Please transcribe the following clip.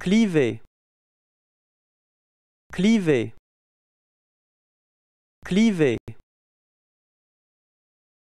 cliver cliver cliver